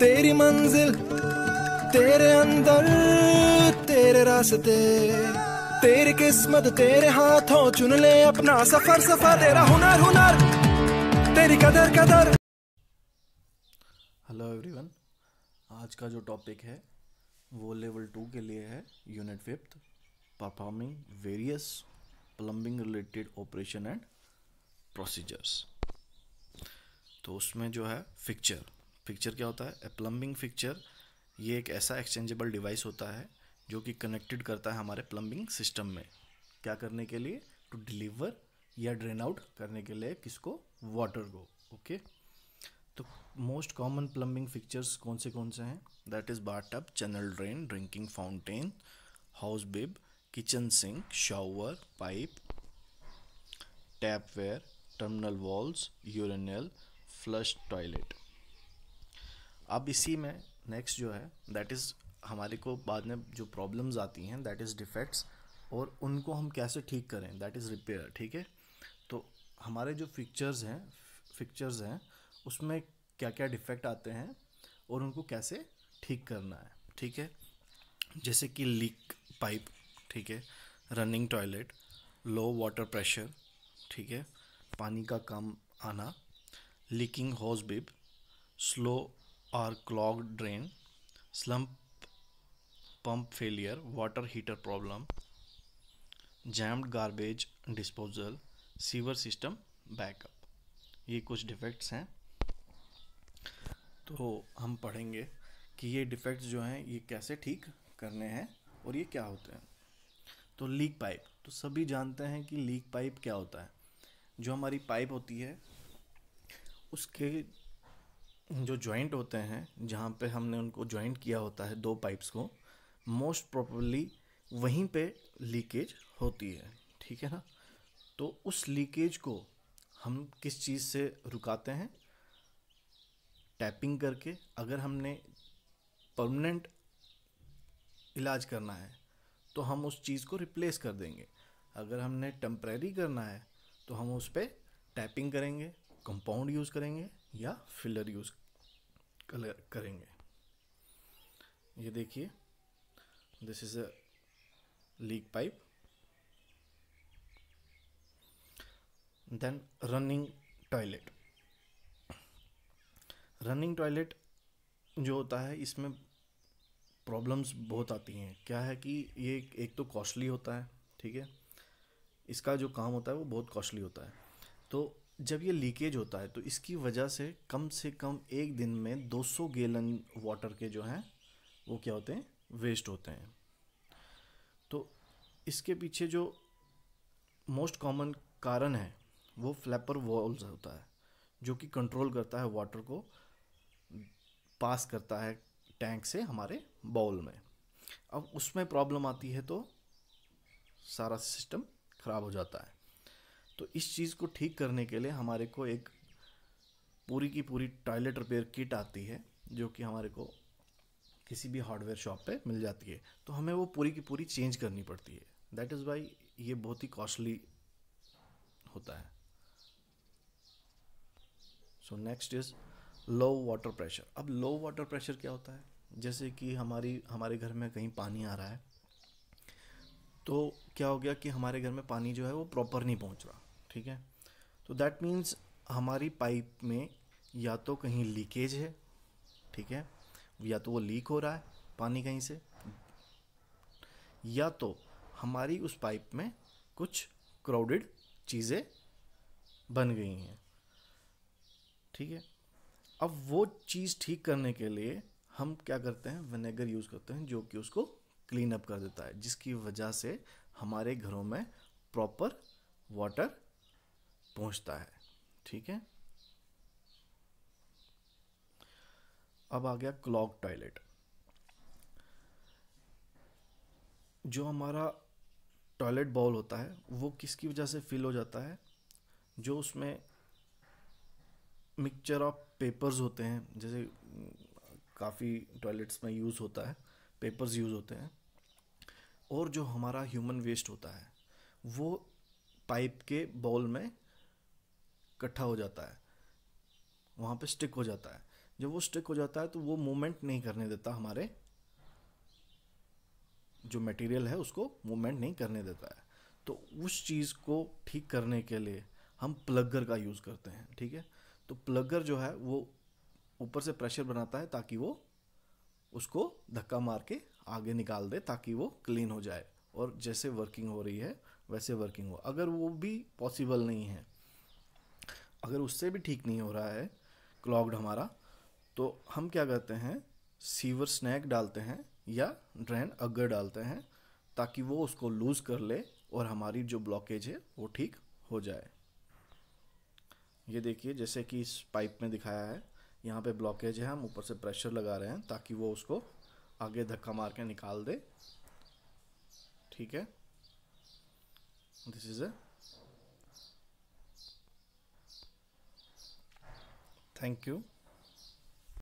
तेरी मंजिल तेरे अंदर तेरे रास्ते तेरी किस्मत तेरे हाथों चुन ले अपना सफर सफर तेरा हुनर हुनर तेरी कदर कदर हेलो एवरीवन आज का जो टॉपिक है वो लेवल टू के लिए है unit fifth performing various plumbing related operation and procedures तो उसमें जो है फिक्चर फिक्चर क्या होता है प्लम्बिंग फिक्चर ये एक ऐसा एक्सचेंजेबल डिवाइस होता है जो कि कनेक्टेड करता है हमारे प्लम्बिंग सिस्टम में क्या करने के लिए टू डिलीवर या ड्रेन आउट करने के लिए किसको वाटर को ओके तो मोस्ट कॉमन प्लम्बिंग फिक्चर्स कौन से कौन से हैं that is bar tub channel drain drinking fountain hose bib kitchen sink shower pipe tap ware terminal walls urinal flush toilet अब इसी में नेक्स्ट जो है दैट इज़ हमारे को बाद में जो प्रॉब्लम्स आती हैं दैट इज़ डिफेक्ट्स और उनको हम कैसे ठीक करें दैट इज़ रिपेयर ठीक है तो हमारे जो फिक्चर्स हैं फिक्चर्स हैं उसमें क्या क्या डिफेक्ट आते हैं और उनको कैसे ठीक करना है ठीक है जैसे कि लीक पाइप ठीक है running toilet low water pressure ठीक है पानी का कम आना leaking hose bib slow are clogged drain, slump pump failure, water heater problem, jammed garbage disposal, sewer system backup. ये कुछ डिफेक्ट्स हैं तो हम पढ़ेंगे कि ये डिफेक्ट्स जो हैं ये कैसे ठीक करने हैं और ये क्या होते हैं तो लीक पाइप तो सभी जानते हैं कि लीक पाइप क्या होता है जो हमारी पाइप होती है उसके जो जॉइंट होते हैं जहाँ पे हमने उनको जॉइंट किया होता है दो पाइप्स को मोस्ट प्रॉपरली वहीं पे लीकेज होती है ठीक है ना तो उस लीकेज को हम किस चीज़ से रुकाते हैं टैपिंग करके अगर हमने परमानेंट इलाज करना है तो हम उस चीज़ को रिप्लेस कर देंगे अगर हमने टम्प्रेरी करना है तो हम उस पर टैपिंग करेंगे कंपाउंड यूज़ करेंगे या फिलर यूज़ करेंगे ये देखिए this is a leak pipe then running toilet running toilet जो होता है इसमें प्रॉब्लम्स बहुत आती हैं क्या है कि ये एक तो कॉस्टली होता है ठीक है इसका जो काम होता है वो बहुत कॉस्टली होता है तो जब ये लीकेज होता है तो इसकी वजह से कम से कम एक दिन में 200 गैलन वाटर के जो हैं वो क्या होते हैं वेस्ट होते हैं तो इसके पीछे जो मोस्ट कॉमन कारण है वो फ्लैपर वॉल्स होता है जो कि कंट्रोल करता है वाटर को पास करता है टैंक से हमारे बाउल में अब उसमें प्रॉब्लम आती है तो सारा सिस्टम ख़राब हो जाता है तो इस चीज़ को ठीक करने के लिए हमारे को एक पूरी की पूरी टॉयलेट रिपेयर किट आती है जो कि हमारे को किसी भी हार्डवेयर शॉप पे मिल जाती है तो हमें वो पूरी की पूरी चेंज करनी पड़ती है दैट इज़ वाई ये बहुत ही कॉस्टली होता है so next is low water pressure अब लो वाटर प्रेशर क्या होता है जैसे कि हमारी हमारे घर में कहीं पानी आ रहा है तो क्या हो गया कि हमारे घर में पानी जो है वो प्रॉपर नहीं पहुंच रहा ठीक है तो दैट मीन्स हमारी पाइप में या तो कहीं लीकेज है ठीक है या तो वो लीक हो रहा है पानी कहीं से या तो हमारी उस पाइप में कुछ क्राउडेड चीज़ें बन गई हैं ठीक है अब वो चीज़ ठीक करने के लिए हम क्या करते हैं विनेगर यूज़ करते हैं जो कि उसको क्लीन अप कर देता है जिसकी वजह से हमारे घरों में प्रॉपर वाटर पहुंचता है ठीक है अब आ गया क्लॉक टॉयलेट जो हमारा टॉयलेट बाउल होता है वो किसकी वजह से फिल हो जाता है जो उसमें मिक्सचर ऑफ पेपर्स होते हैं जैसे काफ़ी टॉयलेट्स में यूज़ होता है पेपर्स यूज़ होते हैं और जो हमारा ह्यूमन वेस्ट होता है वो पाइप के बॉल में इकट्ठा हो जाता है वहाँ पे स्टिक हो जाता है जब वो स्टिक हो जाता है तो वो मूवमेंट नहीं करने देता हमारे जो मटेरियल है उसको मूवमेंट नहीं करने देता है तो उस चीज़ को ठीक करने के लिए हम प्लगर का यूज़ करते हैं ठीक है तो प्लगर जो है वो ऊपर से प्रेशर बनाता है ताकि वो उसको धक्का मार के आगे निकाल दे ताकि वो क्लीन हो जाए और जैसे वर्किंग हो रही है वैसे वर्किंग हो अगर वो भी पॉसिबल नहीं है अगर उससे भी ठीक नहीं हो रहा है क्लॉग्ड हमारा तो हम क्या करते हैं सीवर स्नैक डालते हैं या ड्रेन अगर डालते हैं ताकि वो उसको लूज़ कर ले और हमारी जो ब्लॉकेज है वो ठीक हो जाए ये देखिए जैसे कि इस पाइप में दिखाया है यहाँ पे ब्लॉकेज है हम ऊपर से प्रेशर लगा रहे हैं ताकि वो उसको आगे धक्का मार के निकाल दे ठीक है this is a Thank you.